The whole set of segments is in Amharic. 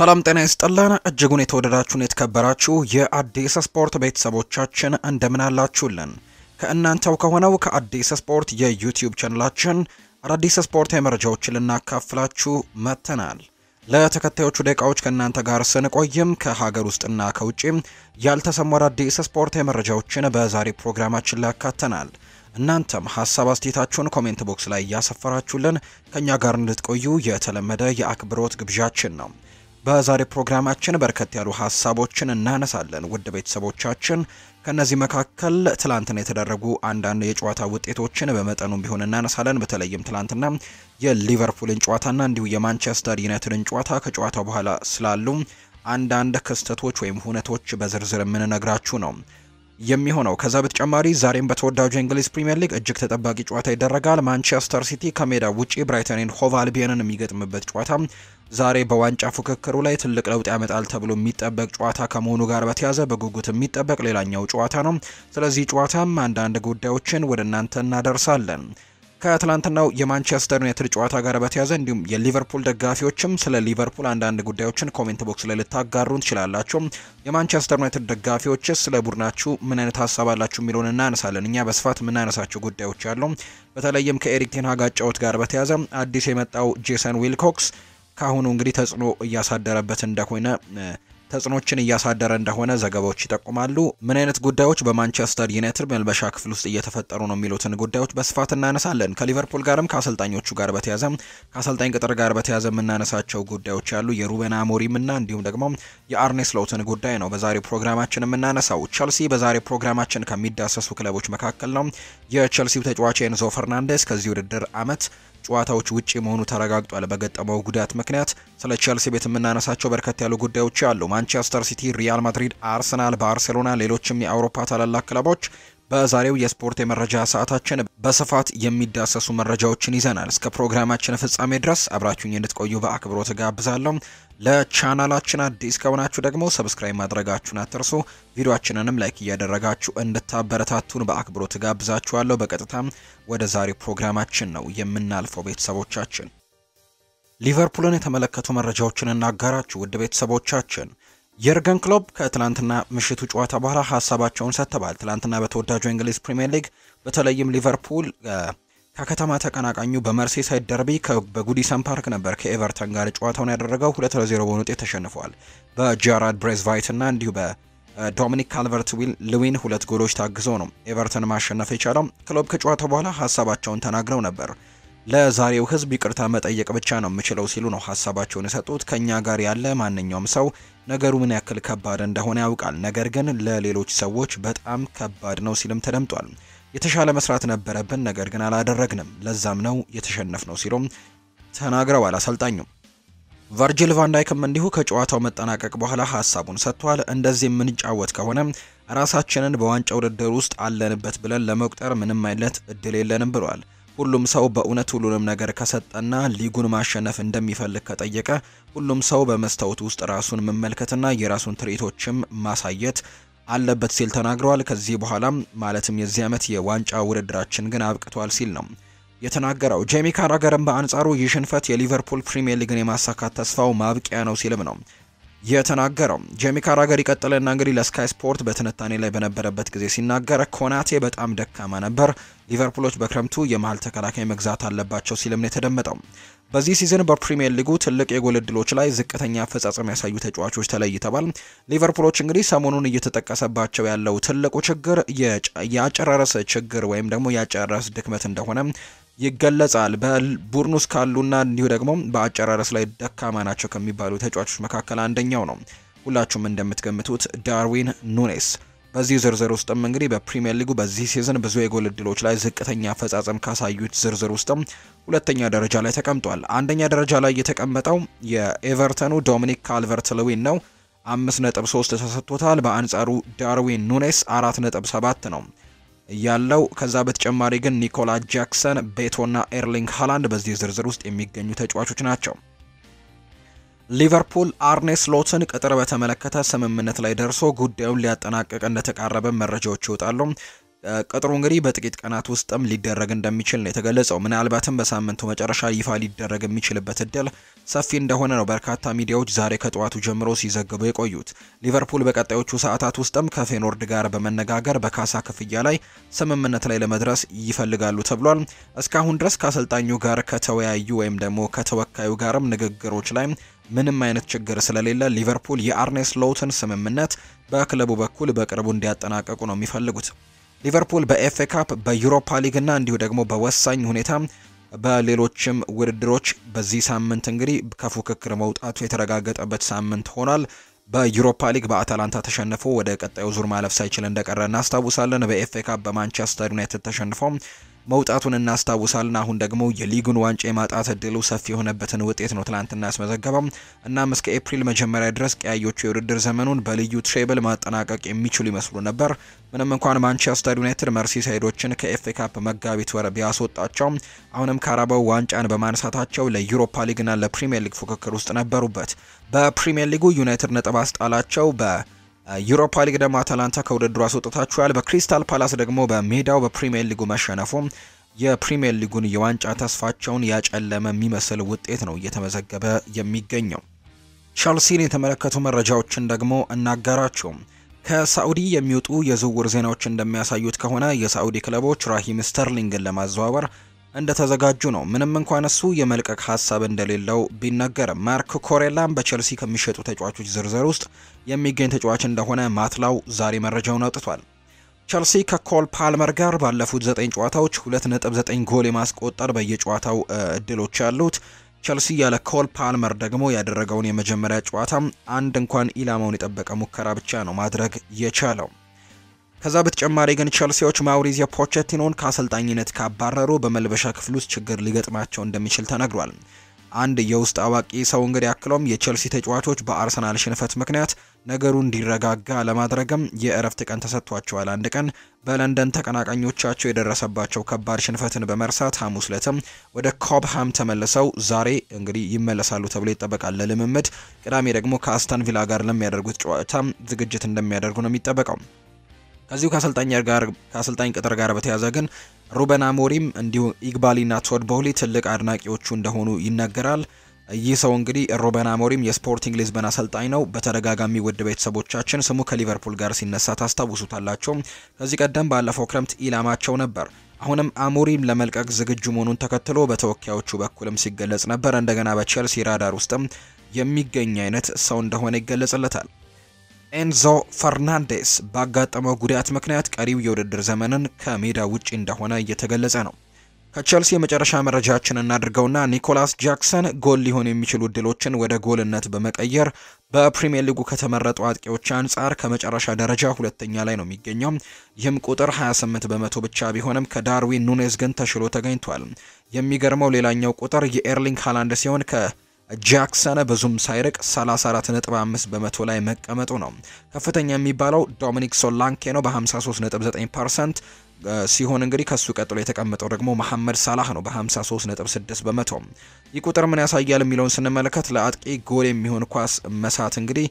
ሰላም ጤና ይስጥልን እጅጉን የተወደዳችሁን የተከበራችሁ የአዲስ ስፖርት ቤተሰቦቻችን እንደምን አላችሁልን? ከእናንተው ከሆነው ከአዲስ ስፖርት የዩቲዩብ ቻናላችን አዳዲስ ስፖርታዊ መረጃዎችን ልናካፍላችሁ መጥተናል። ለተከታዮቹ ደቂቃዎች ከእናንተ ጋር ስንቆይም ከሀገር ውስጥና ከውጭ ያልተሰሙ አዳዲስ ስፖርታዊ መረጃዎችን በዛሬ ፕሮግራማችን ላይ ያካተናል። እናንተም ሀሳብ አስተያየታችሁን ኮሜንት ቦክስ ላይ እያሰፈራችሁልን ከእኛ ጋር እንድትቆዩ የተለመደ የአክብሮት ግብዣችን ነው። በዛሬ ፕሮግራማችን በርከት ያሉ ሀሳቦችን እናነሳለን። ውድ ቤተሰቦቻችን ከእነዚህ መካከል ትላንትና የተደረጉ አንዳንድ የጨዋታ ውጤቶችን በመጠኑም ቢሆን እናነሳለን። በተለይም ትላንትና የሊቨርፑልን ጨዋታና እንዲሁ የማንቸስተር ዩናይትድን ጨዋታ ከጨዋታው በኋላ ስላሉ አንዳንድ ክስተቶች ወይም ሁነቶች በዝርዝር የምንነግራችሁ ነው። የሚሆነው። ከዛ በተጨማሪ ዛሬም በተወዳጁ የእንግሊዝ ፕሪምየር ሊግ እጅግ ተጠባቂ ጨዋታ ይደረጋል። ማንቸስተር ሲቲ ከሜዳ ውጪ ብራይተንን ሆቭ የሚገጥምበት ጨዋታ ዛሬ በዋንጫ ፉክክሩ ላይ ትልቅ ለውጥ ያመጣል ተብሎ የሚጠበቅ ጨዋታ ከመሆኑ ጋር በተያያዘ በጉጉት የሚጠበቅ ሌላኛው ጨዋታ ነው። ስለዚህ ጨዋታም አንዳንድ ጉዳዮችን ወደ እናንተ እናደርሳለን። ከትላንትናው የማንቸስተር ዩናይትድ ጨዋታ ጋር በተያዘ እንዲሁም የሊቨርፑል ደጋፊዎችም ስለ ሊቨርፑል አንዳንድ ጉዳዮችን ኮሜንት ቦክስ ላይ ልታጋሩን ትችላላችሁ። የማንቸስተር ዩናይትድ ደጋፊዎች ስለ ቡድናችሁ ምን አይነት ሀሳብ አላችሁ የሚለውን እናነሳለን። እኛ በስፋት የምናነሳቸው ጉዳዮች አሉ። በተለይም ከኤሪክ ቴን ሃግ ጨዋታ ጋር በተያዘ አዲስ የመጣው ጄሰን ዊልኮክስ ከአሁኑ እንግዲህ ተጽዕኖ እያሳደረበት እንደሆነ ተጽዕኖችን እያሳደረ እንደሆነ ዘገባዎች ይጠቁማሉ። ምን አይነት ጉዳዮች በማንቸስተር ዩናይትድ መልበሻ ክፍል ውስጥ እየተፈጠሩ ነው የሚሉትን ጉዳዮች በስፋት እናነሳለን። ከሊቨርፑል ጋርም ከአሰልጣኞቹ ጋር በተያዘ ከአሰልጣኝ ቅጥር ጋር በተያዘ የምናነሳቸው ጉዳዮች ያሉ የሩበን አሞሪምና እንዲሁም ደግሞ የአርኔ ስሎትን ጉዳይ ነው በዛሬው ፕሮግራማችን የምናነሳው። ቸልሲ በዛሬው ፕሮግራማችን ከሚዳሰሱ ክለቦች መካከል ነው። የቸልሲው ተጫዋች ኤንዞ ፈርናንዴስ ከዚህ ውድድር አመት ጨዋታዎች ውጪ መሆኑ ተረጋግጧል። በገጠመው ጉዳት ምክንያት ስለ ቸልሲ ቤት የምናነሳቸው በርከት ያሉ ጉዳዮች አሉ። ማንቸስተር ሲቲ፣ ሪያል ማድሪድ፣ አርሰናል፣ ባርሴሎና፣ ሌሎችም የአውሮፓ ታላላቅ ክለቦች በዛሬው የስፖርት የመረጃ ሰዓታችን በስፋት የሚዳሰሱ መረጃዎችን ይዘናል። እስከ ፕሮግራማችን ፍጻሜ ድረስ አብራችሁኝ እንድትቆዩ በአክብሮት ጋብዛለሁ። ለቻናላችን አዲስ ከሆናችሁ ደግሞ ሰብስክራይብ ማድረጋችሁን አትርሱ። ቪዲዮችንንም ላይክ እያደረጋችሁ እንድታበረታቱን በአክብሮት ጋብዛችኋለሁ። በቀጥታም ወደ ዛሬው ፕሮግራማችን ነው የምናልፈው። ቤተሰቦቻችን ሊቨርፑልን የተመለከቱ መረጃዎችን እናጋራችሁ። ውድ ቤተሰቦቻችን የርገን ክሎብ ከትላንትና ምሽቱ ጨዋታ በኋላ ሀሳባቸውን ሰጥተዋል። ትላንትና በተወዳጁ እንግሊዝ ፕሪምየር ሊግ በተለይም ሊቨርፑል ከከተማ ተቀናቃኙ በመርሴሳይድ ደርቢ በጉዲሰን ፓርክ ነበር ከኤቨርተን ጋር ጨዋታውን ያደረገው። ሁለት ለዜሮ በሆነ ውጤት ተሸንፏል። በጃራድ ብሬዝቫይት እና እንዲሁ በዶሚኒክ ካልቨርት ልዊን ሁለት ጎሎች ታግዞ ነው ኤቨርተን ማሸነፍ የቻለው። ክሎብ ከጨዋታው በኋላ ሀሳባቸውን ተናግረው ነበር። ለዛሬው ህዝብ ይቅርታ መጠየቅ ብቻ ነው የምችለው ሲሉ ነው ሀሳባቸውን የሰጡት። ከእኛ ጋር ያለ ማንኛውም ሰው ነገሩ ምን ያክል ከባድ እንደሆነ ያውቃል፣ ነገር ግን ለሌሎች ሰዎች በጣም ከባድ ነው ሲልም ተደምጧል። የተሻለ መስራት ነበረብን፣ ነገር ግን አላደረግንም። ለዛም ነው የተሸነፍ ነው ሲሉም ተናግረዋል። አሰልጣኙም ቨርጂል ቫንዳይክም እንዲሁ ከጨዋታው መጠናቀቅ በኋላ ሀሳቡን ሰጥቷል። እንደዚህ የምንጫወት ከሆነ ራሳችንን በዋንጫ ውድድር ውስጥ አለንበት ብለን ለመቁጠር ምንም አይነት እድል የለንም ብሏል። ሁሉም ሰው በእውነት ሁሉንም ነገር ከሰጠና ሊጉን ማሸነፍ እንደሚፈልግ ከጠየቀ ሁሉም ሰው በመስታወት ውስጥ ራሱን መመልከትና የራሱን ትርኢቶችም ማሳየት አለበት ሲል ተናግረዋል። ከዚህ በኋላም ማለትም የዚህ ዓመት የዋንጫ ውድድራችን ግን አብቅቷል ሲል ነው የተናገረው። ጄሚ ካራገርም በአንጻሩ ይህ ሽንፈት የሊቨርፑል ፕሪምየር ሊግን የማሳካት ተስፋው ማብቂያ ነው ሲልም ነው የተናገረው ጄሚ ካራገር ይቀጥልና እንግዲህ ለስካይ ስፖርት በትንታኔ ላይ በነበረበት ጊዜ ሲናገር ኮናቴ በጣም ደካማ ነበር፣ ሊቨርፑሎች በክረምቱ የመሀል ተከላካይ መግዛት አለባቸው ሲልም ነው የተደመጠው። በዚህ ሲዝን በፕሪሚየር ሊጉ ትልቅ የጎል እድሎች ላይ ዝቅተኛ አፈጻጸም ያሳዩ ተጫዋቾች ተለይተዋል። ሊቨርፑሎች እንግዲህ ሰሞኑን እየተጠቀሰባቸው ያለው ትልቁ ችግር የአጨራረስ ችግር ወይም ደግሞ የአጨራረስ ድክመት እንደሆነ ይገለጻል። በቡድን ውስጥ ካሉና እንዲሁ ደግሞ በአጨራረስ ላይ ደካማ ናቸው ከሚባሉ ተጫዋቾች መካከል አንደኛው ነው። ሁላችሁም እንደምትገምቱት ዳርዊን ኑኔስ በዚህ ዝርዝር ውስጥም እንግዲህ በፕሪሚየር ሊጉ በዚህ ሲዝን ብዙ የጎል እድሎች ላይ ዝቅተኛ አፈጻጸም ካሳዩት ዝርዝር ውስጥም ሁለተኛ ደረጃ ላይ ተቀምጧል። አንደኛ ደረጃ ላይ የተቀመጠው የኤቨርተኑ ዶሚኒክ ካልቨርት ልዊን ነው። ሶስት ተሰጥቶታል። በአንጻሩ ዳርዊን ኑኔስ ሰባት ነው። ያለው። ከዛ በተጨማሪ ግን ኒኮላ ጃክሰን፣ ቤቶና ኤርሊንግ ሃላንድ በዚህ ዝርዝር ውስጥ የሚገኙ ተጫዋቾች ናቸው። ሊቨርፑል አርኔ ስሎትን ቅጥር በተመለከተ ስምምነት ላይ ደርሶ ጉዳዩን ሊያጠናቅቅ እንደተቃረበ መረጃዎች ይወጣሉ። ቅጥሩ እንግዲህ በጥቂት ቀናት ውስጥም ሊደረግ እንደሚችል ነው የተገለጸው። ምናልባትም በሳምንቱ መጨረሻ ይፋ ሊደረግ የሚችልበት እድል ሰፊ እንደሆነ ነው በርካታ ሚዲያዎች ዛሬ ከጠዋቱ ጀምሮ ሲዘግቡ የቆዩት። ሊቨርፑል በቀጣዮቹ ሰዓታት ውስጥም ከፌኖርድ ጋር በመነጋገር በካሳ ክፍያ ላይ ስምምነት ላይ ለመድረስ ይፈልጋሉ ተብሏል። እስካሁን ድረስ ከአሰልጣኙ ጋር ከተወያዩ ወይም ደግሞ ከተወካዩ ጋርም ንግግሮች ላይ ምንም አይነት ችግር ስለሌለ ሊቨርፑል የአርኔስ ሎትን ስምምነት በክለቡ በኩል በቅርቡ እንዲያጠናቀቁ ነው የሚፈልጉት። ሊቨርፑል በኤፍኤ ካፕ በዩሮፓ ና እንዲሁ ደግሞ በወሳኝ ሁኔታ በሌሎችም ውድድሮች በዚህ ሳምንት እንግዲህ ከፉክክር መውጣቱ የተረጋገጠበት ሳምንት ሆኗል። በዩሮፓ ሊግ በአታላንታ ተሸንፎ ወደ ቀጣዩ ዙር ማለፍ ሳይችል እንደቀረ እናስታውሳለን። በኤፍኤ ካፕ በማንቸስተር ዩናይትድ ተሸንፎ መውጣቱን እናስታውሳለን። አሁን ደግሞ የሊጉን ዋንጫ የማጣት እድሉ ሰፊ የሆነበትን ውጤት ነው ትላንትና ያስመዘገበው። እናም እስከ ኤፕሪል መጀመሪያ ድረስ ቀያዮቹ የውድድር ዘመኑን በልዩ ትሬብል ማጠናቀቅ የሚችሉ ይመስሉ ነበር። ምንም እንኳን ማንቸስተር ዩናይትድ መርሲሳይዶችን ከኤፍኤ ካፕ መጋቢት ወር ቢያስወጣቸው፣ አሁንም ካራባው ዋንጫን በማንሳታቸው ለዩሮፓ ሊግና ለፕሪምየር ሊግ ፉክክር ውስጥ ነበሩበት። በፕሪምየር ሊጉ ዩናይትድ ነጥብ አስጣላቸው በ ዩሮፓ ሊግ ደግሞ አታላንታ ከውድድሩ አስወጥታችኋል። በክሪስታል ፓላስ ደግሞ በሜዳው በፕሪሚየር ሊጉ መሸነፉ የፕሪሚየር ሊጉን የዋንጫ ተስፋቸውን ያጨለመ የሚመስል ውጤት ነው እየተመዘገበ የሚገኘው። ቻልሲን የተመለከቱ መረጃዎችን ደግሞ እናጋራቸው። ከሳዑዲ የሚወጡ የዝውውር ዜናዎች እንደሚያሳዩት ከሆነ የሳዑዲ ክለቦች ራሂም ስተርሊንግን ለማዘዋወር እንደተዘጋጁ ነው። ምንም እንኳን እሱ የመልቀቅ ሀሳብ እንደሌለው ቢነገርም ማርክ ኮሬላም በቸልሲ ከሚሸጡ ተጫዋቾች ዝርዝር ውስጥ የሚገኝ ተጫዋች እንደሆነ ማትላው ዛሬ መረጃውን አውጥቷል። ቸልሲ ከኮል ፓልመር ጋር ባለፉት ዘጠኝ ጨዋታዎች ዘጠኝ ጎል የማስቆጠር በየጨዋታው እድሎች ያሉት ቸልሲ ያለ ኮል ፓልመር ደግሞ ያደረገውን የመጀመሪያ ጨዋታም አንድ እንኳን ኢላማውን የጠበቀ ሙከራ ብቻ ነው ማድረግ የቻለው። ከዛ በተጨማሪ ግን ቸልሲዎች ማውሪዚዮ ፖቼቲኖን ከአሰልጣኝነት ካባረሩ በመልበሻ ክፍል ውስጥ ችግር ሊገጥማቸው እንደሚችል ተነግሯል። አንድ የውስጥ አዋቂ ሰው እንግዲህ ያክለውም የቸልሲ ተጫዋቾች በአርሰናል ሽንፈት ምክንያት ነገሩ እንዲረጋጋ ለማድረግም የእረፍት ቀን ተሰጥቷቸዋል። አንድ ቀን በለንደን ተቀናቃኞቻቸው የደረሰባቸው ከባድ ሽንፈትን በመርሳት ሐሙስ ዕለትም ወደ ኮብሃም ተመልሰው ዛሬ እንግዲህ ይመለሳሉ ተብሎ ይጠበቃል ለልምምድ። ቅዳሜ ደግሞ ከአስተን ቪላ ጋር ለሚያደርጉት ጨዋታ ዝግጅት እንደሚያደርጉ ነው የሚጠበቀው። ከዚሁ ከአሰልጣኝ ጋር ከአሰልጣኝ ቅጥር ጋር በተያዘ ግን ሩበን አሞሪም እንዲሁ ኢግባሊና ቶድ ቦህሊ ትልቅ አድናቂዎቹ እንደሆኑ ይነገራል። ይህ ሰው እንግዲህ ሩበን አሞሪም የስፖርቲንግ ሊዝበን አሰልጣኝ ነው። በተደጋጋሚ ውድ ቤተሰቦቻችን ስሙ ከሊቨርፑል ጋር ሲነሳ ታስታውሱታላቸው። ከዚህ ቀደም ባለፈው ክረምት ኢላማቸው ነበር። አሁንም አሞሪም ለመልቀቅ ዝግጁ መሆኑን ተከትሎ በተወካዮቹ በኩልም ሲገለጽ ነበር። እንደገና በቼልሲ ራዳር ውስጥም የሚገኝ አይነት ሰው እንደሆነ ይገለጽለታል። ኤንዞ ፈርናንዴስ ባጋጠመው ጉዳት ምክንያት ቀሪው የውድድር ዘመንን ከሜዳ ውጪ እንደሆነ እየተገለጸ ነው። ከቼልሲ የመጨረሻ መረጃችን እናድርገውና ኒኮላስ ጃክሰን ጎል ሊሆን የሚችሉ እድሎችን ወደ ጎልነት በመቀየር በፕሪምየር ሊጉ ከተመረጡ አጥቂዎች አንጻር ከመጨረሻ ደረጃ ሁለተኛ ላይ ነው የሚገኘው። ይህም ቁጥር 28 በመቶ ብቻ ቢሆንም ከዳርዊን ኑኔዝ ግን ተሽሎ ተገኝቷል። የሚገርመው ሌላኛው ቁጥር የኤርሊንግ ሃላንድ ሲሆን ከ ጃክሰን ብዙም ሳይርቅ 34.5 በመቶ ላይ መቀመጡ ነው። ከፍተኛ የሚባለው ዶሚኒክ ሶላንኬ ነው በ53.9 ፐርሰንት ሲሆን እንግዲህ ከሱ ቀጥሎ የተቀመጠው ደግሞ መሐመድ ሳላህ ነው በ53.6 በመቶ። ይህ ቁጥር ምን ያሳያል የሚለውን ስንመለከት ለአጥቂ ጎል የሚሆን ኳስ መሳት እንግዲህ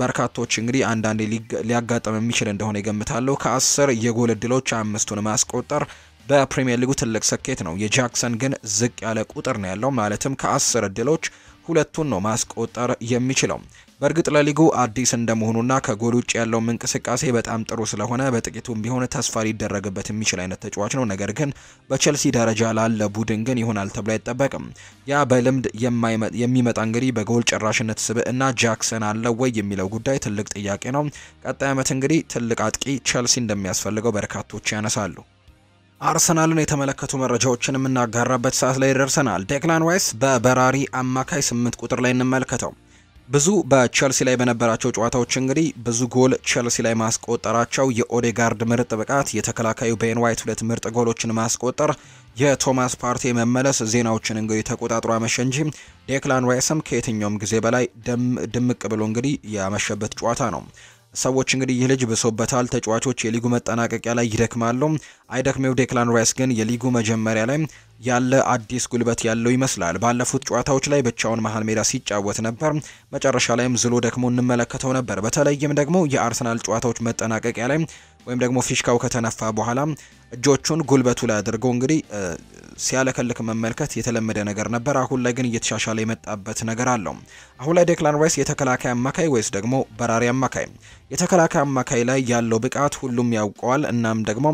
በርካቶች እንግዲህ አንዳንዴ ሊያጋጠም የሚችል እንደሆነ ይገምታለሁ። ከአስር የጎል እድሎች አምስቱን ማስቆጠር በፕሪምየር ሊጉ ትልቅ ስኬት ነው። የጃክሰን ግን ዝቅ ያለ ቁጥር ነው ያለው፣ ማለትም ከአስር እድሎች ሁለቱን ነው ማስቆጠር የሚችለው። በእርግጥ ለሊጉ አዲስ እንደመሆኑና ከጎል ውጭ ያለውም እንቅስቃሴ በጣም ጥሩ ስለሆነ በጥቂቱም ቢሆን ተስፋ ሊደረግበት የሚችል አይነት ተጫዋች ነው። ነገር ግን በቸልሲ ደረጃ ላለ ቡድን ግን ይሆናል ተብሎ አይጠበቅም። ያ በልምድ የሚመጣ እንግዲህ በጎል ጨራሽነት እና ጃክሰን አለ ወይ የሚለው ጉዳይ ትልቅ ጥያቄ ነው። ቀጣይ ዓመት እንግዲህ ትልቅ አጥቂ ቸልሲ እንደሚያስፈልገው በርካቶች ያነሳሉ። አርሰናልን የተመለከቱ መረጃዎችን የምናጋራበት ሰዓት ላይ ደርሰናል። ዴክላን ዋይስ በበራሪ አማካይ ስምንት ቁጥር ላይ እንመልከተው። ብዙ በቸልሲ ላይ በነበራቸው ጨዋታዎች እንግዲህ ብዙ ጎል ቸልሲ ላይ ማስቆጠራቸው የኦዴጋርድ ምርጥ ብቃት፣ የተከላካዩ ቤን ዋይት ሁለት ምርጥ ጎሎችን ማስቆጠር፣ የቶማስ ፓርቴ መመለስ ዜናዎችን እንግዲህ ተቆጣጥሮ አመሸ እንጂ ዴክላን ዋይስም ከየትኛውም ጊዜ በላይ ድምቅ ብሎ እንግዲህ ያመሸበት ጨዋታ ነው። ሰዎች እንግዲህ ይህ ልጅ ብሶበታል፣ ተጫዋቾች የሊጉ መጠናቀቂያ ላይ ይደክማሉ። አይደክሜው ዴክላን ራይስ ግን የሊጉ መጀመሪያ ላይ ያለ አዲስ ጉልበት ያለው ይመስላል። ባለፉት ጨዋታዎች ላይ ብቻውን መሀል ሜዳ ሲጫወት ነበር። መጨረሻ ላይም ዝሎ ደክሞ እንመለከተው ነበር። በተለይም ደግሞ የአርሰናል ጨዋታዎች መጠናቀቂያ ላይ ወይም ደግሞ ፊሽካው ከተነፋ በኋላ እጆቹን ጉልበቱ ላይ አድርገው እንግዲህ ሲያለከልክ መመልከት የተለመደ ነገር ነበር። አሁን ላይ ግን እየተሻሻለ የመጣበት ነገር አለው። አሁን ላይ ዴክላን ራይስ የተከላካይ አማካይ ወይስ ደግሞ በራሪ አማካይ? የተከላካይ አማካይ ላይ ያለው ብቃት ሁሉም ያውቀዋል። እናም ደግሞ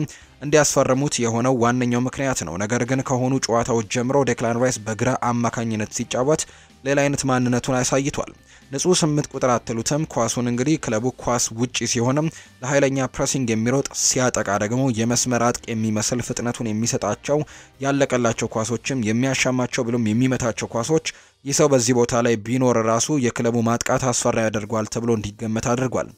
እንዲያስፈርሙት የሆነው ዋነኛው ምክንያት ነው። ነገር ግን ከሆኑ ጨዋታዎች ጀምሮ ዴክላን ራይስ በግራ አማካኝነት ሲጫወት ሌላ አይነት ማንነቱን አሳይቷል። ንጹህ ስምንት ቁጥር አትሉትም። ኳሱን እንግዲህ ክለቡ ኳስ ውጪ ሲሆንም ለኃይለኛ ፕሬሲንግ የሚሮጥ ሲያጠቃ ደግሞ የመስመር አጥቅ የሚመስል ፍጥነቱን የሚሰጣቸው ያለቀላቸው ኳሶችም የሚያሻማቸው ብሎም የሚመታቸው ኳሶች ይህ ሰው በዚህ ቦታ ላይ ቢኖር ራሱ የክለቡ ማጥቃት አስፈራ ያደርጓል ተብሎ እንዲገመት አድርጓል።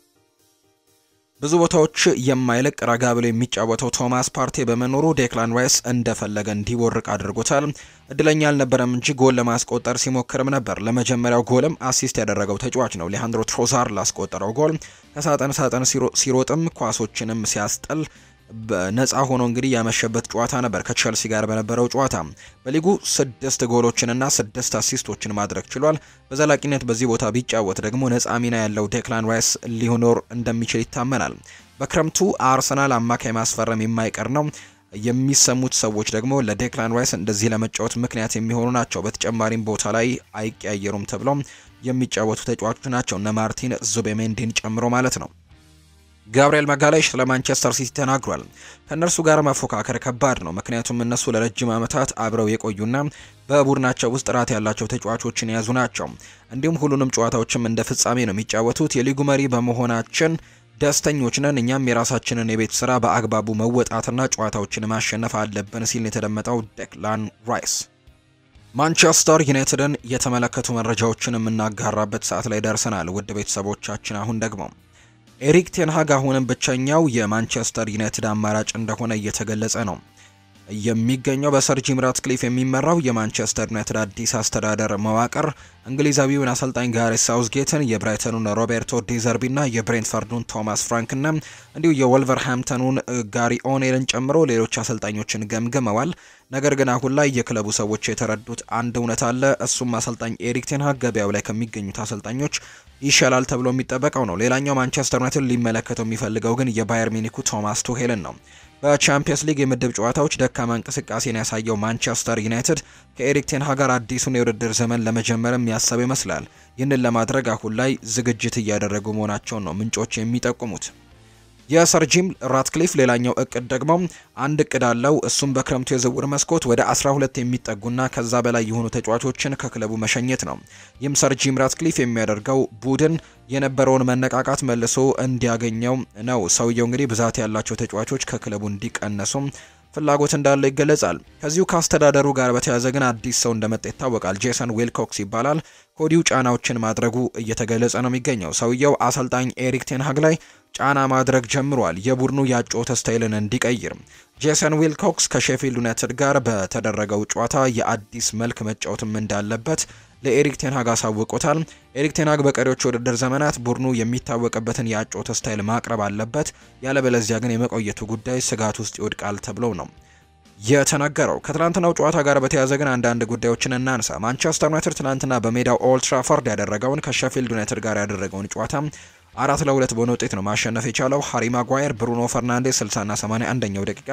ብዙ ቦታዎች የማይለቅ ረጋ ብሎ የሚጫወተው ቶማስ ፓርቴ በመኖሩ ዴክላን ራይስ እንደፈለገ እንዲቦርቅ አድርጎታል። እድለኛ አልነበረም እንጂ ጎል ለማስቆጠር ሲሞክርም ነበር። ለመጀመሪያው ጎልም አሲስት ያደረገው ተጫዋች ነው። ሊሃንድሮ ትሮዛር ላስቆጠረው ጎል ከሳጥን ሳጥን ሲሮጥም ኳሶችንም ሲያስጥል ነፃ ሆኖ እንግዲህ ያመሸበት ጨዋታ ነበር ከቸልሲ ጋር በነበረው ጨዋታ። በሊጉ ስድስት ጎሎችንና ስድስት አሲስቶችን ማድረግ ችሏል። በዘላቂነት በዚህ ቦታ ቢጫወት ደግሞ ነፃ ሚና ያለው ዴክላን ራይስ ሊኖር እንደሚችል ይታመናል። በክረምቱ አርሰናል አማካይ ማስፈረም የማይቀር ነው። የሚሰሙት ሰዎች ደግሞ ለዴክላን ራይስ እንደዚህ ለመጫወት ምክንያት የሚሆኑ ናቸው። በተጨማሪም ቦታ ላይ አይቀያየሩም ተብለው የሚጫወቱ ተጫዋቾች ናቸው እነ ማርቲን ዙቤሜንዲን ጨምሮ ማለት ነው። ጋብርኤል መጋላይሽ ለማንቸስተር ሲቲ ተናግሯል። ከእነርሱ ጋር መፎካከር ከባድ ነው፣ ምክንያቱም እነሱ ለረጅም ዓመታት አብረው የቆዩና በቡድናቸው ውስጥ ጥራት ያላቸው ተጫዋቾችን የያዙ ናቸው። እንዲሁም ሁሉንም ጨዋታዎችም እንደ ፍጻሜ ነው የሚጫወቱት። የሊጉ መሪ በመሆናችን ደስተኞች ነን። እኛም የራሳችንን የቤት ስራ በአግባቡ መወጣትና ጨዋታዎችን ማሸነፍ አለብን ሲል የተደመጠው ደክላን ራይስ ማንቸስተር ዩናይትድን የተመለከቱ መረጃዎችን የምናጋራበት ሰዓት ላይ ደርሰናል። ውድ ቤተሰቦቻችን አሁን ደግሞ ኤሪክ ቴንሃግ አሁንም ብቸኛው የማንቸስተር ዩናይትድ አማራጭ እንደሆነ እየተገለጸ ነው። የሚገኘው በሰር ጂም ራትክሊፍ የሚመራው የማንቸስተር ዩናይትድ አዲስ አስተዳደር መዋቅር እንግሊዛዊውን አሰልጣኝ ጋሬት ሳውዝጌትን፣ የብራይተኑን ሮቤርቶ ዲዘርቢና የብሬንትፈርዱን ቶማስ ፍራንክና እንዲሁ የወልቨርሃምተኑን ጋሪ ኦኔልን ጨምሮ ሌሎች አሰልጣኞችን ገምግመዋል። ነገር ግን አሁን ላይ የክለቡ ሰዎች የተረዱት አንድ እውነት አለ። እሱም አሰልጣኝ ኤሪክ ቴንሃግ ገበያው ላይ ከሚገኙት አሰልጣኞች ይሻላል ተብሎ የሚጠበቀው ነው። ሌላኛው ማንቸስተር ዩናይትድ ሊመለከተው የሚፈልገው ግን የባየር ሚኒኩ ቶማስ ቱሄልን ነው። በቻምፒየንስ ሊግ የምድብ ጨዋታዎች ደካማ እንቅስቃሴን ያሳየው ማንቸስተር ዩናይትድ ከኤሪክ ቴን ጋር አዲሱን የውድድር ዘመን ለመጀመርም ያሰበ ይመስላል። ይህንን ለማድረግ አሁን ላይ ዝግጅት እያደረጉ መሆናቸውን ነው ምንጮች የሚጠቁሙት። የሰር ጂም ራትክሊፍ ሌላኛው እቅድ ደግሞ አንድ እቅድ አለው። እሱም በክረምቱ የዝውውር መስኮት ወደ 12 የሚጠጉና ከዛ በላይ የሆኑ ተጫዋቾችን ከክለቡ መሸኘት ነው። ይህም ሰር ጂም ራትክሊፍ የሚያደርገው ቡድን የነበረውን መነቃቃት መልሶ እንዲያገኘው ነው። ሰውየው እንግዲህ ብዛት ያላቸው ተጫዋቾች ከክለቡ እንዲቀነሱም ፍላጎት እንዳለው ይገለጻል። ከዚሁ ከአስተዳደሩ ጋር በተያያዘ ግን አዲስ ሰው እንደመጣ ይታወቃል። ጄሰን ዊልኮክስ ይባላል። ከወዲሁ ጫናዎችን ማድረጉ እየተገለጸ ነው የሚገኘው። ሰውየው አሰልጣኝ ኤሪክ ቴንሃግ ላይ ጫና ማድረግ ጀምሯል የቡድኑ ያጮተ ስታይልን እንዲቀይር። ጄሰን ዊልኮክስ ከሼፊልድ ዩናይትድ ጋር በተደረገው ጨዋታ የአዲስ መልክ መጫወትም እንዳለበት ለኤሪክ ቴንሃግ አሳውቆታል። ኤሪክ ቴንሃግ በቀሪዎቹ ውድድር ዘመናት ቡድኑ የሚታወቅበትን የአጮተ ስታይል ማቅረብ አለበት፣ ያለበለዚያ ግን የመቆየቱ ጉዳይ ስጋት ውስጥ ይወድቃል ተብሎ ነው የተናገረው። ከትላንትናው ጨዋታ ጋር በተያያዘ ግን አንዳንድ ጉዳዮችን እናንሳ። ማንቸስተር ዩናይትድ ትናንትና በሜዳው ኦልትራፎርድ ያደረገውን ከሼፊልድ ዩናይትድ ጋር ያደረገውን ጨዋታ አራት ለሁለት በሆነ ውጤት ነው ማሸነፍ የቻለው። ሃሪ ማጓየር፣ ብሩኖ ፈርናንዴስ 60ና 81 ደቂቃ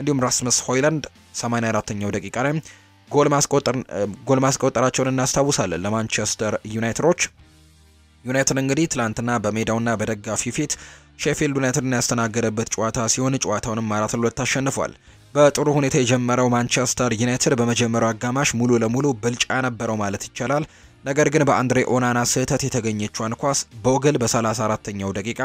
እንዲሁም ራስመስ ሆይላንድ 84ኛው ደቂቃ ላይ ጎል ማስቆጠራቸውን እናስታውሳለን ለማንቸስተር ዩናይትዶች። ዩናይትድ እንግዲህ ትላንትና በሜዳውና በደጋፊ ፊት ሼፊልድ ዩናይትድን ያስተናገደበት ጨዋታ ሲሆን ጨዋታውንም አራት ለሁለት አሸንፏል። በጥሩ ሁኔታ የጀመረው ማንቸስተር ዩናይትድ በመጀመሪያው አጋማሽ ሙሉ ለሙሉ ብልጫ ነበረው ማለት ይቻላል። ነገር ግን በአንድሬ ኦናና ስህተት የተገኘችዋን ኳስ ቦግል በ34ኛው ደቂቃ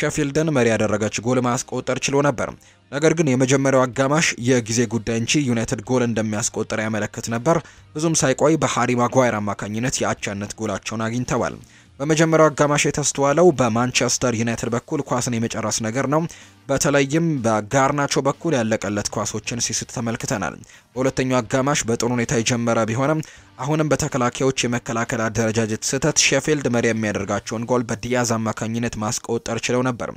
ሼፊልድን መሪ ያደረገች ጎል ማስቆጠር ችሎ ነበር። ነገር ግን የመጀመሪያው አጋማሽ የጊዜ ጉዳይ እንጂ ዩናይትድ ጎል እንደሚያስቆጥር ያመለክት ነበር። ብዙም ሳይቆይ በሃሪ ማጓየር አማካኝነት የአቻነት ጎላቸውን አግኝተዋል። በመጀመሪያው አጋማሽ የተስተዋለው በማንቸስተር ዩናይትድ በኩል ኳስን የመጨረስ ነገር ነው። በተለይም በጋርናቾ በኩል ያለቀለት ኳሶችን ሲስት ተመልክተናል። በሁለተኛው አጋማሽ በጥሩ ሁኔታ የጀመረ ቢሆንም አሁንም በተከላካዮች የመከላከል አደረጃጀት ስህተት ሼፊልድ መሪ የሚያደርጋቸውን ጎል በዲያዝ አማካኝነት ማስቆጠር ችለው ነበር።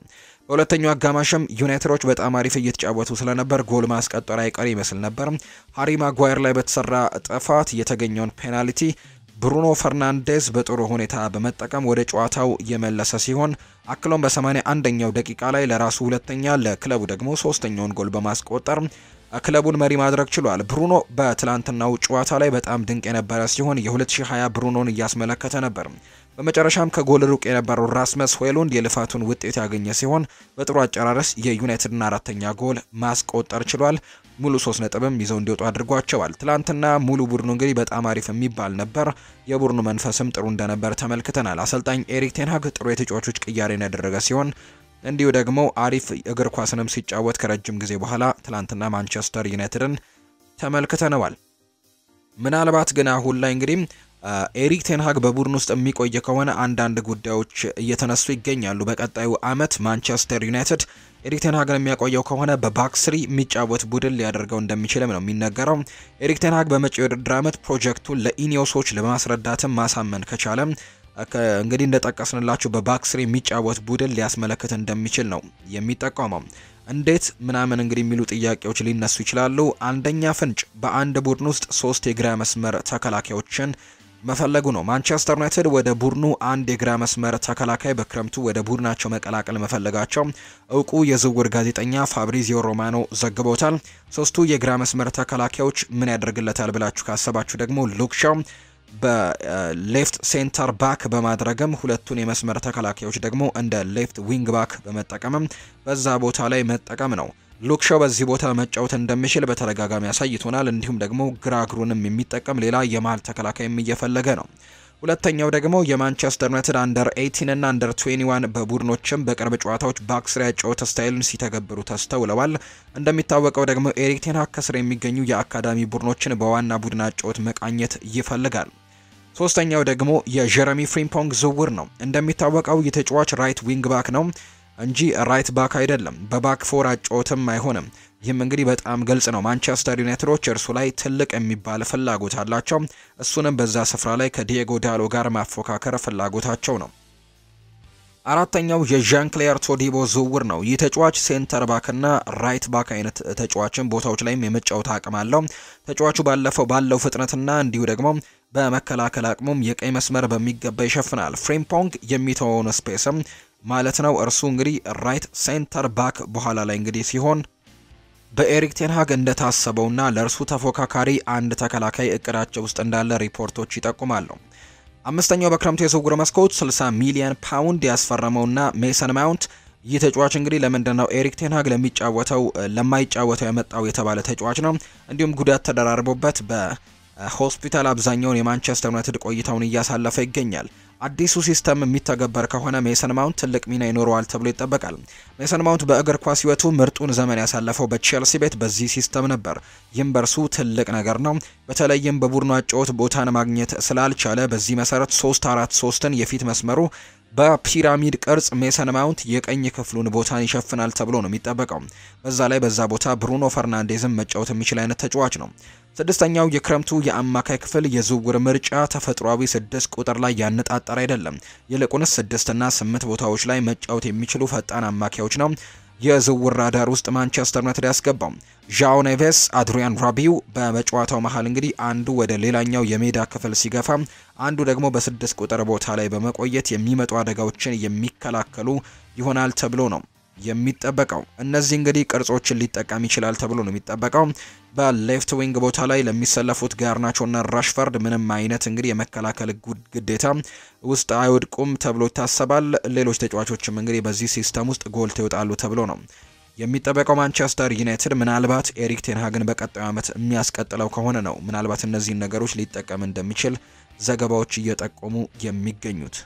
በሁለተኛው አጋማሽም ዩናይትዶች በጣም አሪፍ እየተጫወቱ ስለነበር ጎል ማስቆጠር አይቀር ይመስል ነበር። ሃሪ ማጓየር ላይ በተሰራ ጥፋት የተገኘውን ፔናልቲ ብሩኖ ፈርናንዴዝ በጥሩ ሁኔታ በመጠቀም ወደ ጨዋታው የመለሰ ሲሆን አክሎም በሰማንያ አንደኛው ደቂቃ ላይ ለራሱ ሁለተኛ ለክለቡ ደግሞ ሶስተኛውን ጎል በማስቆጠር ክለቡን መሪ ማድረግ ችሏል። ብሩኖ በትላንትናው ጨዋታ ላይ በጣም ድንቅ የነበረ ሲሆን የ2020 ብሩኖን እያስመለከተ ነበር። በመጨረሻም ከጎል ሩቅ የነበረው ራስመስ ሆይሉንድ የልፋቱን ውጤት ያገኘ ሲሆን በጥሩ አጨራረስ የዩናይትድን አራተኛ ጎል ማስቆጠር ችሏል። ሙሉ ሶስት ነጥብም ይዘው እንዲወጡ አድርጓቸዋል። ትላንትና ሙሉ ቡድኑ እንግዲህ በጣም አሪፍ የሚባል ነበር። የቡድኑ መንፈስም ጥሩ እንደነበር ተመልክተናል። አሰልጣኝ ኤሪክ ቴንሃግ ጥሩ የተጫዋቾች ቅያሬን ያደረገ ሲሆን እንዲሁ ደግሞ አሪፍ እግር ኳስንም ሲጫወት ከረጅም ጊዜ በኋላ ትላንትና ማንቸስተር ዩናይትድን ተመልክተነዋል። ምናልባት ግን አሁን ላይ እንግዲህ ኤሪክ ቴንሃግ በቡድን ውስጥ የሚቆይ ከሆነ አንዳንድ ጉዳዮች እየተነሱ ይገኛሉ። በቀጣዩ አመት ማንቸስተር ዩናይትድ ኤሪክ ቴንሃግን የሚያቆየው ከሆነ በባክስሪ የሚጫወት ቡድን ሊያደርገው እንደሚችልም ነው የሚነገረው። ኤሪክ ቴንሃግ በመጪው የውድድር አመት ፕሮጀክቱን ለኢኒዮሶች ለማስረዳትም ማሳመን ከቻለም እንግዲህ እንደጠቀስንላችሁ በባክስሪ የሚጫወት ቡድን ሊያስመለክት እንደሚችል ነው የሚጠቀመው እንዴት ምናምን እንግዲህ የሚሉ ጥያቄዎች ሊነሱ ይችላሉ። አንደኛ ፍንጭ በአንድ ቡድን ውስጥ ሶስት የግራ መስመር ተከላካዮችን መፈለጉ ነው። ማንቸስተር ዩናይትድ ወደ ቡድኑ አንድ የግራ መስመር ተከላካይ በክረምቱ ወደ ቡድናቸው መቀላቀል መፈለጋቸው እውቁ የዝውውር ጋዜጠኛ ፋብሪዚዮ ሮማኖ ዘግቦታል። ሶስቱ የግራ መስመር ተከላካዮች ምን ያደርግለታል ብላችሁ ካሰባችሁ ደግሞ ሉክሻው በሌፍት ሴንተር ባክ በማድረግም ሁለቱን የመስመር ተከላካዮች ደግሞ እንደ ሌፍት ዊንግ ባክ በመጠቀምም በዛ ቦታ ላይ መጠቀም ነው። ሉክሾ በዚህ ቦታ መጫወት እንደሚችል በተደጋጋሚ አሳይቶናል። እንዲሁም ደግሞ ግራ እግሩንም የሚጠቀም ሌላ የመሀል ተከላካይም እየፈለገ ነው። ሁለተኛው ደግሞ የማንቸስተር ዩናይትድ አንደር 18 እና አንደር 21 በቡድኖችም በቅርብ ጨዋታዎች በአክስሪ ያጫወት ስታይልን ሲተገብሩ ተስተውለዋል። እንደሚታወቀው ደግሞ ኤሪክ ቴን ሃግ ከስር የሚገኙ የአካዳሚ ቡድኖችን በዋና ቡድን አጫወት መቃኘት ይፈልጋል። ሶስተኛው ደግሞ የጀረሚ ፍሪምፖንግ ዝውውር ነው። እንደሚታወቀው የተጫዋች ራይት ዊንግ ባክ ነው። እንጂ ራይት ባክ አይደለም። በባክ ፎር አጫወትም አይሆንም። ይህም እንግዲህ በጣም ግልጽ ነው። ማንቸስተር ዩናይትዶች እርሱ ላይ ትልቅ የሚባል ፍላጎት አላቸው። እሱንም በዛ ስፍራ ላይ ከዲየጎ ዳሎ ጋር ማፎካከር ፍላጎታቸው ነው። አራተኛው የዣን ክሌር ቶዲቦ ዝውውር ነው። ይህ ተጫዋች ሴንተር ባክና ራይት ባክ አይነት ተጫዋችን ቦታዎች ላይም የመጫወት አቅም አለው። ተጫዋቹ ባለፈው ባለው ፍጥነትና እንዲሁ ደግሞ በመከላከል አቅሙም የቀይ መስመር በሚገባ ይሸፍናል። ፍሬምፖንግ የሚተወውን ስፔስም ማለት ነው። እርሱ እንግዲህ ራይት ሴንተር ባክ በኋላ ላይ እንግዲህ ሲሆን በኤሪክ ቴንሃግ እንደታሰበውና ለእርሱ ተፎካካሪ አንድ ተከላካይ እቅዳቸው ውስጥ እንዳለ ሪፖርቶች ይጠቁማሉ። አምስተኛው በክረምቱ የዝውውር መስኮት 60 ሚሊዮን ፓውንድ ያስፈረመውና ሜሰን ማውንት ይህ ተጫዋች እንግዲህ ለምንድን ነው ኤሪክ ቴንሃግ ለሚጫወተው ለማይጫወተው የመጣው የተባለ ተጫዋች ነው። እንዲሁም ጉዳት ተደራርቦበት በሆስፒታል አብዛኛውን የማንቸስተር ዩናይትድ ቆይታውን እያሳለፈ ይገኛል። አዲሱ ሲስተም የሚተገበር ከሆነ ሜሰን ማውንት ትልቅ ሚና ይኖረዋል ተብሎ ይጠበቃል። ሜሰን ማውንት በእግር ኳስ ሕይወቱ ምርጡን ዘመን ያሳለፈው በቼልሲ ቤት በዚህ ሲስተም ነበር። ይህም በእርሱ ትልቅ ነገር ነው። በተለይም በቡድኑ አጨዋወት ቦታን ማግኘት ስላልቻለ በዚህ መሰረት 3 4 3ን የፊት መስመሩ በፒራሚድ ቅርጽ ሜሰን ማውንት የቀኝ ክፍሉን ቦታን ይሸፍናል ተብሎ ነው የሚጠበቀው። በዛ ላይ በዛ ቦታ ብሩኖ ፈርናንዴዝም መጫወት የሚችል አይነት ተጫዋች ነው። ስድስተኛው የክረምቱ የአማካይ ክፍል የዝውውር ምርጫ ተፈጥሯዊ ስድስት ቁጥር ላይ ያነጣጠረ አይደለም። ይልቁንስ ስድስትና ስምንት ቦታዎች ላይ መጫወት የሚችሉ ፈጣን አማካዮች ነው የዝውውር ራዳር ውስጥ ማንቸስተር ዩናይትድ ያስገባው ዣኦ ኔቬስ፣ አድሪያን ራቢው በመጫወታው መሀል እንግዲህ አንዱ ወደ ሌላኛው የሜዳ ክፍል ሲገፋ፣ አንዱ ደግሞ በስድስት ቁጥር ቦታ ላይ በመቆየት የሚመጡ አደጋዎችን የሚከላከሉ ይሆናል ተብሎ ነው የሚጠበቀው። እነዚህ እንግዲህ ቅርጾችን ሊጠቀም ይችላል ተብሎ ነው የሚጠበቀው። በሌፍት ዊንግ ቦታ ላይ ለሚሰለፉት ጋርናቾና ራሽፈርድ ምንም አይነት እንግዲህ የመከላከል ግዴታ ውስጥ አይወድቁም ተብሎ ይታሰባል። ሌሎች ተጫዋቾችም እንግዲህ በዚህ ሲስተም ውስጥ ጎልተው ይወጣሉ ተብሎ ነው የሚጠበቀው። ማንቸስተር ዩናይትድ ምናልባት ኤሪክ ቴንሃግን በቀጣዩ ዓመት የሚያስቀጥለው ከሆነ ነው ምናልባት እነዚህን ነገሮች ሊጠቀም እንደሚችል ዘገባዎች እየጠቆሙ የሚገኙት።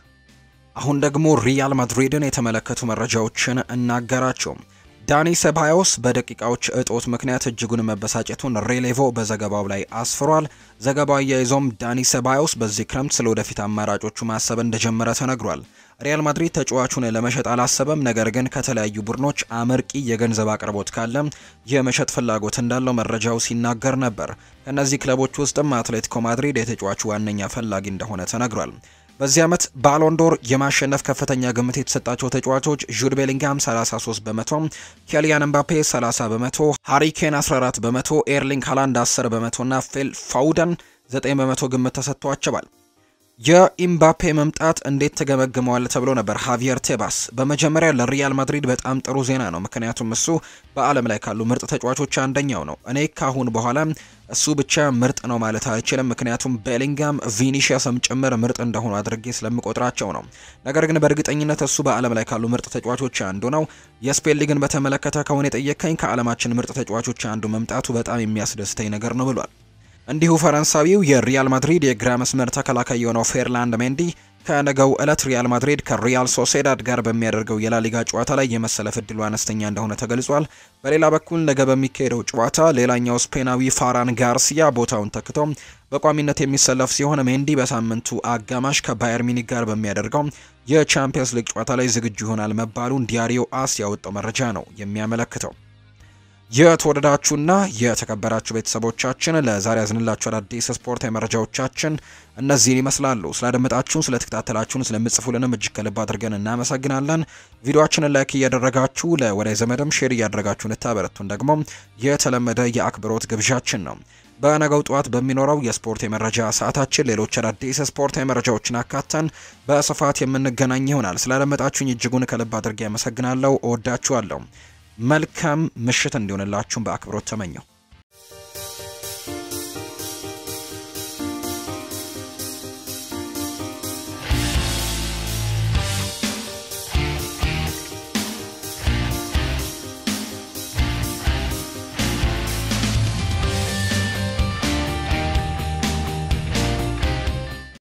አሁን ደግሞ ሪያል ማድሪድን የተመለከቱ መረጃዎችን እናገራቸው። ዳኒ ሰባዮስ በደቂቃዎች እጦት ምክንያት እጅጉን መበሳጨቱን ሬሌቮ በዘገባው ላይ አስፍሯል። ዘገባው አያይዞም ዳኒ ሰባዮስ በዚህ ክረምት ስለ ወደፊት አማራጮቹ ማሰብ እንደጀመረ ተነግሯል። ሪያል ማድሪድ ተጫዋቹን ለመሸጥ አላሰበም፣ ነገር ግን ከተለያዩ ቡድኖች አመርቂ የገንዘብ አቅርቦት ካለ የመሸጥ ፍላጎት እንዳለው መረጃው ሲናገር ነበር። ከእነዚህ ክለቦች ውስጥም አትሌቲኮ ማድሪድ የተጫዋቹ ዋነኛ ፈላጊ እንደሆነ ተነግሯል። በዚህ ዓመት ባሎንዶር የማሸነፍ ከፍተኛ ግምት የተሰጣቸው ተጫዋቾች ጁድ ቤሊንግሃም 33 በመቶ፣ ኬሊያን ምባፔ 30 በመቶ፣ ሃሪኬን 14 በመቶ፣ ኤርሊንግ ሃላንድ 10 በመቶ እና ፌል ፋውደን 9 በመቶ ግምት ተሰጥቷቸዋል። የኢምባፔ መምጣት እንዴት ተገመግመዋል ተብሎ ነበር። ሃቪየር ቴባስ በመጀመሪያ ለሪያል ማድሪድ በጣም ጥሩ ዜና ነው፣ ምክንያቱም እሱ በዓለም ላይ ካሉ ምርጥ ተጫዋቾች አንደኛው ነው። እኔ ካሁን በኋላ እሱ ብቻ ምርጥ ነው ማለት አይችልም፣ ምክንያቱም ቤሊንጋም ቪኒሺየስም ጭምር ምርጥ እንደሆኑ አድርጌ ስለምቆጥራቸው ነው። ነገር ግን በእርግጠኝነት እሱ በዓለም ላይ ካሉ ምርጥ ተጫዋቾች አንዱ ነው። የስፔን ሊግን በተመለከተ ከሆነ የጠየቀኝ ከዓለማችን ምርጥ ተጫዋቾች አንዱ መምጣቱ በጣም የሚያስደስተኝ ነገር ነው ብሏል። እንዲሁ ፈረንሳዊው የሪያል ማድሪድ የግራ መስመር ተከላካይ የሆነው ፌርላንድ ሜንዲ ከነገው ዕለት ሪያል ማድሪድ ከሪያል ሶሴዳድ ጋር በሚያደርገው የላሊጋ ጨዋታ ላይ የመሰለፍ እድሉ አነስተኛ እንደሆነ ተገልጿል። በሌላ በኩል ነገ በሚካሄደው ጨዋታ ሌላኛው ስፔናዊ ፋራን ጋርሲያ ቦታውን ተክቶ በቋሚነት የሚሰለፍ ሲሆን ሜንዲ በሳምንቱ አጋማሽ ከባየር ሚኒክ ጋር በሚያደርገው የቻምፒየንስ ሊግ ጨዋታ ላይ ዝግጁ ይሆናል መባሉን ዲያሪዮ አስ ያወጣው መረጃ ነው የሚያመለክተው። የተወደዳችሁና የተከበራችሁ ቤተሰቦቻችን ለዛሬ ያዝንላችሁ አዳዲስ ስፖርታዊ መረጃዎቻችን እነዚህን ይመስላሉ። ስላደመጣችሁን፣ ስለተከታተላችሁን፣ ስለምጽፉልንም እጅግ ከልብ አድርገን እናመሰግናለን። ቪዲዮችንን ላይክ እያደረጋችሁ ለወዳጅ ዘመድም ሼር እያደረጋችሁን እታበረቱን ደግሞ የተለመደ የአክብሮት ግብዣችን ነው። በነገው ጠዋት በሚኖረው የስፖርት የመረጃ ሰዓታችን ሌሎች አዳዲስ ስፖርት የመረጃዎችን አካተን በስፋት የምንገናኝ ይሆናል። ስላደመጣችሁኝ እጅጉን ከልብ አድርጌ ያመሰግናለሁ። እወዳችኋለሁ። መልካም ምሽት እንዲሆንላችሁም በአክብሮት ተመኘው።